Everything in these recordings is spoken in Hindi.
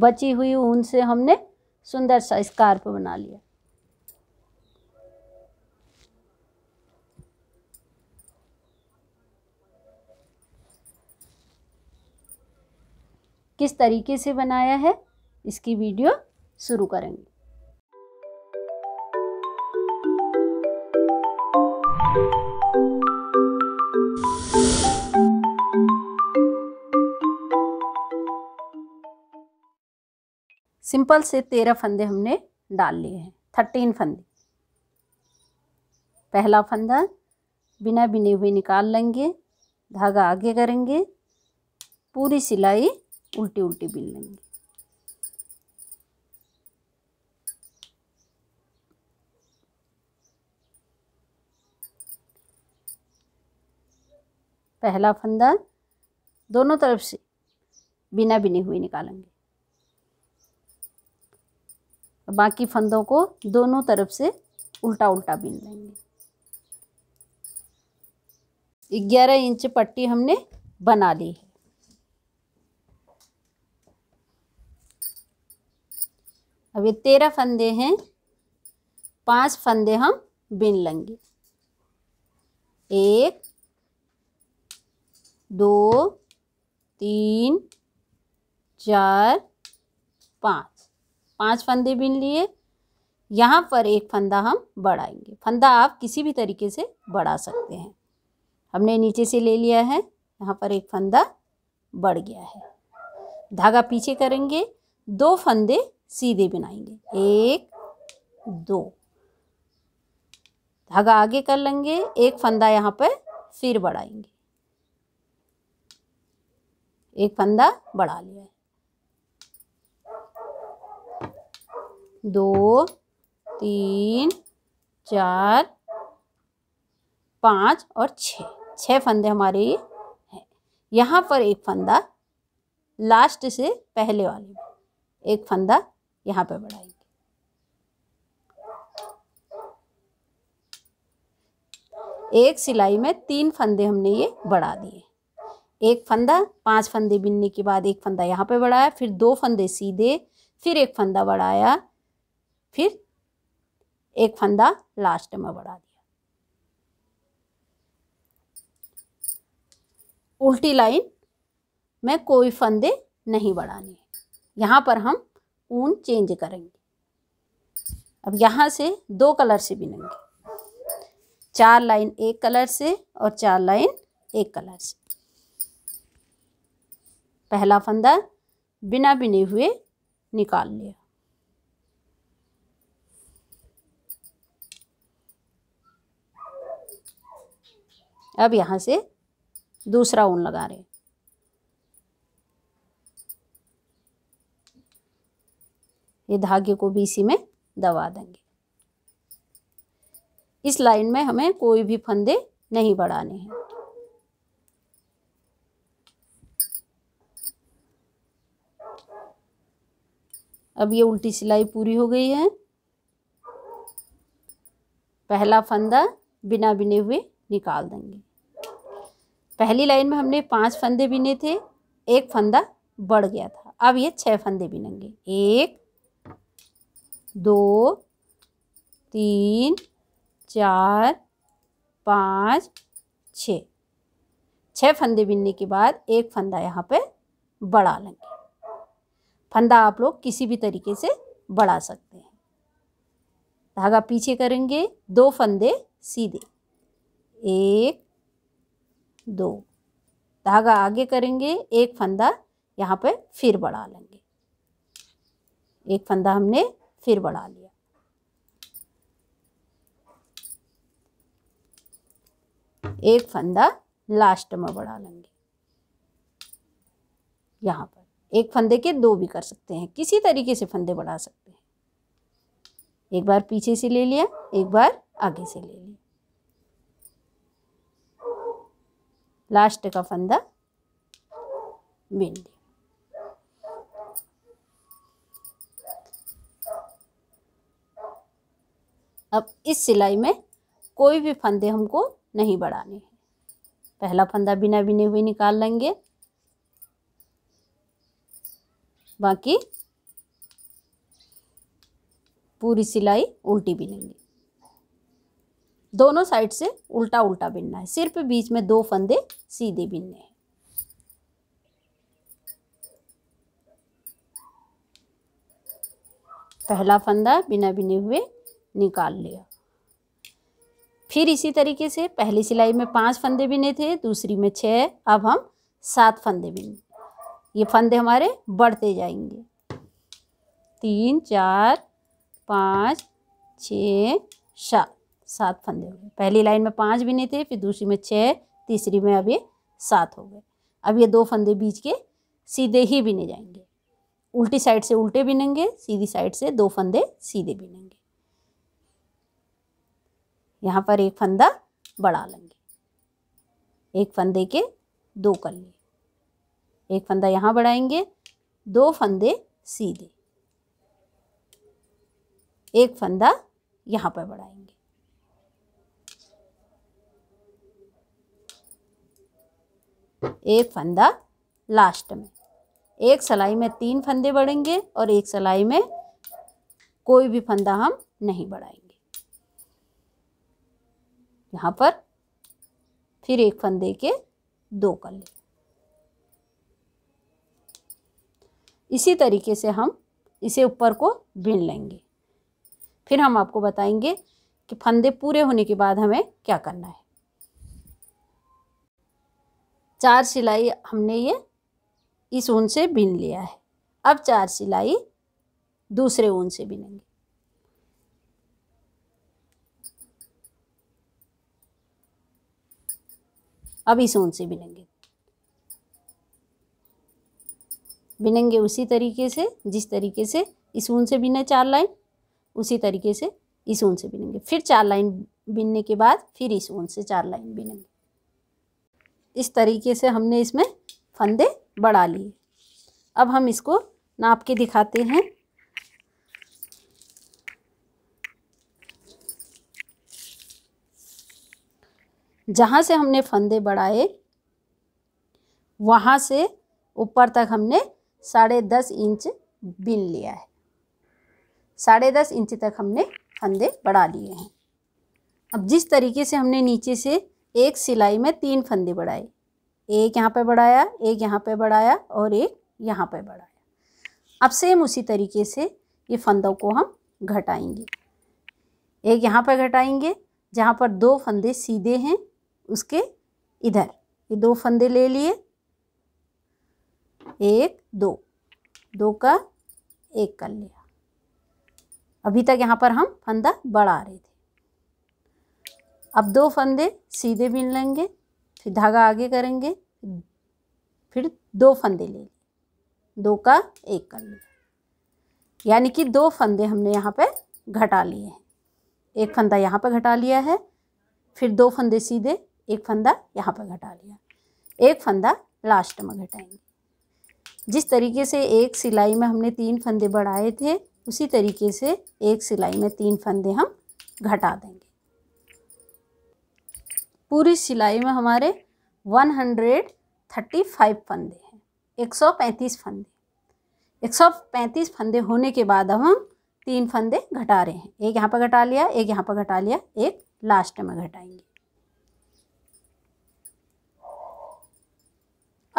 बची हुई ऊन से हमने सुंदर सा स्कार्फ बना लिया किस तरीके से बनाया है इसकी वीडियो शुरू करेंगे सिंपल से तेरह फंदे हमने डाल लिए हैं थर्टीन फंदे पहला फंदा बिना बिने हुए निकाल लेंगे धागा आगे करेंगे पूरी सिलाई उल्टी उल्टी बिन लेंगे पहला फंदा दोनों तरफ से बिना बिने हुए निकालेंगे बाकी फंदों को दोनों तरफ से उल्टा उल्टा बीन लेंगे ग्यारह इंच पट्टी हमने बना ली है अब ये तेरह फंदे हैं पांच फंदे हम बीन लेंगे एक दो तीन चार पाँच पांच फंदे बिन लिए यहाँ पर एक फंदा हम बढ़ाएंगे फंदा आप किसी भी तरीके से बढ़ा सकते हैं हमने नीचे से ले लिया है यहाँ पर एक फंदा बढ़ गया है धागा पीछे करेंगे दो फंदे सीधे बनाएंगे एक दो धागा आगे कर लेंगे एक फंदा यहाँ पर फिर बढ़ाएंगे एक फंदा बढ़ा लिया दो तीन चार पाँच और छः छः फंदे हमारे ये हैं यहाँ पर एक फंदा लास्ट से पहले वाले में एक फंदा यहाँ पर बढ़ाएंगे एक सिलाई में तीन फंदे हमने ये बढ़ा दिए एक फंदा पांच फंदे बिनने के बाद एक फंदा यहाँ पे बढ़ाया फिर दो फंदे सीधे फिर एक फंदा बढ़ाया फिर एक फंदा लास्ट में बढ़ा दिया उल्टी लाइन में कोई फंदे नहीं बढ़ाने हैं यहाँ पर हम ऊन चेंज करेंगे अब यहाँ से दो कलर से बिनेंगे चार लाइन एक कलर से और चार लाइन एक कलर से पहला फंदा बिना बिने हुए निकाल लिया अब यहाँ से दूसरा ऊन लगा रहे ये धागे को भी इसी में दबा देंगे इस लाइन में हमें कोई भी फंदे नहीं बढ़ाने हैं अब ये उल्टी सिलाई पूरी हो गई है पहला फंदा बिना बिने हुए निकाल देंगे पहली लाइन में हमने पांच फंदे बिने थे एक फंदा बढ़ गया था अब ये छह फंदे बिनेंगे एक दो तीन चार पाँच छ छः फंदे बिनने के बाद एक फंदा यहाँ पे बढ़ा लेंगे फंदा आप लोग किसी भी तरीके से बढ़ा सकते हैं धागा पीछे करेंगे दो फंदे सीधे एक दो धागा आगे करेंगे एक फंदा यहाँ पे फिर बढ़ा लेंगे एक फंदा हमने फिर बढ़ा लिया एक फंदा लास्ट में बढ़ा लेंगे यहाँ पर एक फंदे के दो भी कर सकते हैं किसी तरीके से फंदे बढ़ा सकते हैं एक बार पीछे से ले लिया एक बार आगे से ले लिया लास्ट का फंदा बिन लिया अब इस सिलाई में कोई भी फंदे हमको नहीं बढ़ाने हैं पहला फंदा बिना बिने हुए निकाल लेंगे बाकी पूरी सिलाई उल्टी बिनेंगे दोनों साइड से उल्टा उल्टा बिनना है सिर्फ बीच में दो फंदे सीधे बिनने हैं पहला फंदा बिना बिने हुए निकाल लिया फिर इसी तरीके से पहली सिलाई में पांच फंदे बिने थे दूसरी में छः अब हम सात फंदे बिने ये फंदे हमारे बढ़ते जाएंगे तीन चार पाँच छ सात सात फंदे हो गए पहली लाइन में पाँच बिने थे फिर दूसरी में छः तीसरी में अब ये सात हो गए अब ये दो फंदे बीच के सीधे ही बिने जाएंगे उल्टी साइड से उल्टे बिनेंगे सीधी साइड से दो फंदे सीधे बिनेंगे यहाँ पर एक फंदा बढ़ा लेंगे एक फंदे के दो कर लिए एक फंदा यहाँ बढ़ाएंगे दो फंदे सीधे एक फंदा यहाँ पर बढ़ाएंगे एक फंदा लास्ट में एक सलाई में तीन फंदे बढ़ेंगे और एक सलाई में कोई भी फंदा हम नहीं बढ़ाएंगे यहाँ पर फिर एक फंदे के दो कर लें इसी तरीके से हम इसे ऊपर को बिन लेंगे फिर हम आपको बताएंगे कि फंदे पूरे होने के बाद हमें क्या करना है चार सिलाई हमने ये इस ऊन से बिन लिया है अब चार सिलाई दूसरे ऊन से बिनेंगे अब इस ऊन से बिनेंगे बिनेंगे उसी तरीके से जिस तरीके से इस ऊन से बिने चार लाइन उसी तरीके से इस ऊन से बिनेंगे फिर चार लाइन बिनने के बाद फिर इस ऊन से चार लाइन बिनेंगे इस तरीके से हमने इसमें फंदे बढ़ा लिए अब हम इसको नाप के दिखाते हैं जहाँ से हमने फंदे बढ़ाए वहाँ से ऊपर तक हमने साढ़े दस इंच बिन लिया है साढ़े दस इंच तक हमने फंदे बढ़ा लिए हैं अब जिस तरीके से हमने नीचे से एक सिलाई में तीन फंदे बढ़ाए एक यहाँ पर बढ़ाया एक यहाँ पर बढ़ाया और एक यहाँ पर बढ़ाया अब सेम उसी तरीके से ये फंदों को हम घटाएंगे एक यहाँ पर घटाएंगे जहाँ पर दो फंदे सीधे हैं उसके इधर ये दो फंदे ले लिए एक दो दो का एक कर लिया अभी तक यहाँ पर हम फंदा बढ़ा रहे थे अब दो फंदे सीधे बिन लेंगे फिर धागा आगे करेंगे फिर दो फंदे ले लिए दो का एक कर लिया यानी कि दो फंदे हमने यहाँ पे घटा लिए हैं एक फंदा यहाँ पे घटा लिया है फिर दो फंदे सीधे एक फंदा यहाँ पे घटा लिया एक फंदा लास्ट में घटाएंगे जिस तरीके से एक सिलाई में हमने तीन फंदे बढ़ाए थे उसी तरीके से एक सिलाई में तीन फंदे हम घटा देंगे पूरी सिलाई में हमारे वन हंड्रेड थर्टी फाइव फंदे हैं एक सौ पैंतीस फंदे एक सौ पैंतीस फंदे होने के बाद अब हम तीन फंदे घटा रहे हैं एक यहाँ पर घटा लिया एक यहाँ पर घटा लिया एक लास्ट में घटाएंगे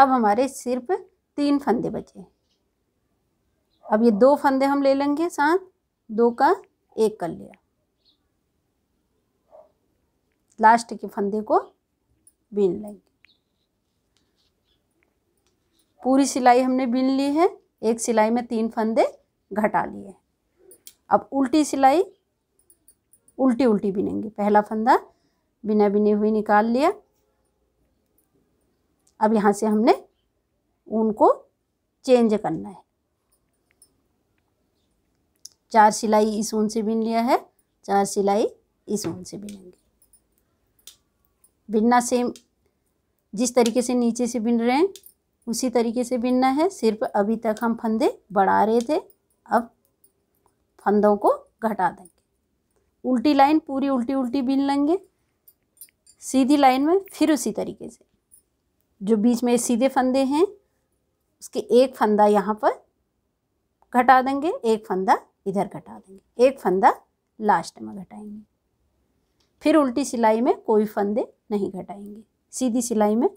अब हमारे सिर्फ तीन फंदे बचे अब ये दो फंदे हम ले लेंगे साथ दो का एक कर लिया लास्ट के फंदे को बीन लेंगे पूरी सिलाई हमने बीन ली है एक सिलाई में तीन फंदे घटा लिए अब उल्टी सिलाई उल्टी उल्टी बिनेंगे पहला फंदा बिना बिने हुए निकाल लिया अब यहाँ से हमने ऊन को चेंज करना है चार सिलाई इस ऊन से बिन लिया है चार सिलाई इस ऊन से बिनेंगे बिनना सेम जिस तरीके से नीचे से बिन रहे हैं उसी तरीके से बिनना है सिर्फ अभी तक हम फंदे बढ़ा रहे थे अब फंदों को घटा देंगे उल्टी लाइन पूरी उल्टी उल्टी बिन लेंगे सीधी लाइन में फिर उसी तरीके से जो बीच में सीधे फंदे हैं उसके एक फंदा यहाँ पर घटा देंगे एक फंदा इधर घटा देंगे एक फंदा लास्ट में घटाएंगे फिर उल्टी सिलाई में कोई फंदे नहीं घटाएंगे सीधी सिलाई में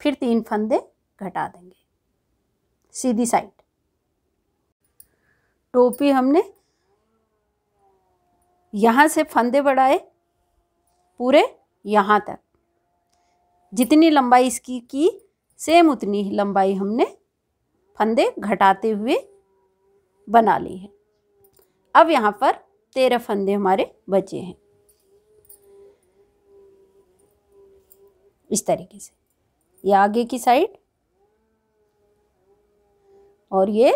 फिर तीन फंदे घटा देंगे सीधी साइड टोपी हमने यहाँ से फंदे बढ़ाए पूरे यहाँ तक जितनी लंबाई इसकी की सेम उतनी ही लंबाई हमने फंदे घटाते हुए बना ली है अब यहाँ पर तेरह फंदे हमारे बचे हैं इस तरीके से ये आगे की साइड और ये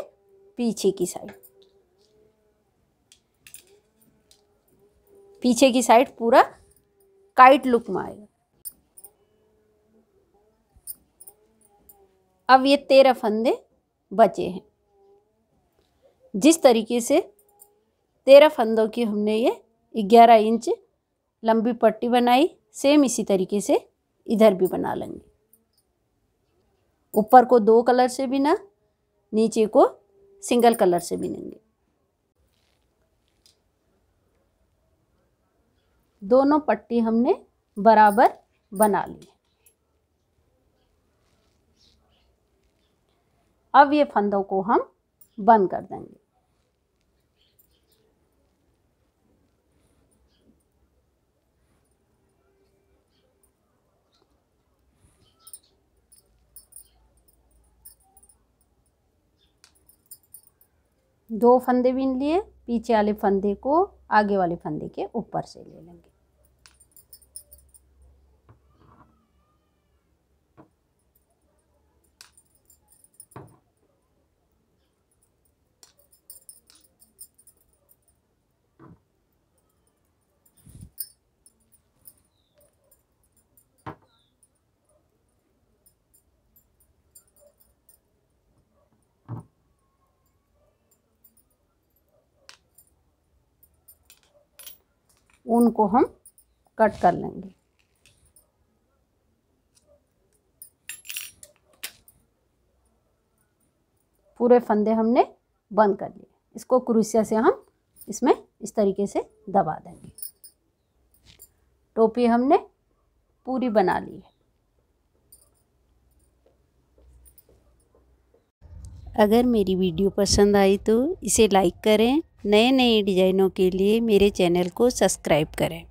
पीछे की साइड पीछे की साइड पूरा काइट लुक में आएगा अब ये तेरह फंदे बचे हैं जिस तरीके से तेरह फंदों की हमने ये ग्यारह इंच लंबी पट्टी बनाई सेम इसी तरीके से इधर भी बना लेंगे ऊपर को दो कलर से बिना नीचे को सिंगल कलर से बिनेंगे दोनों पट्टी हमने बराबर बना ली अब ये फंदों को हम बंद कर देंगे दो फंदे बीन लिए पीछे वाले फंदे को आगे वाले फंदे के ऊपर से ले लेंगे ऊन को हम कट कर लेंगे पूरे फंदे हमने बंद कर लिए इसको क्रूसिया से हम इसमें इस तरीके से दबा देंगे टोपी हमने पूरी बना ली है अगर मेरी वीडियो पसंद आई तो इसे लाइक करें नए नए डिज़ाइनों के लिए मेरे चैनल को सब्सक्राइब करें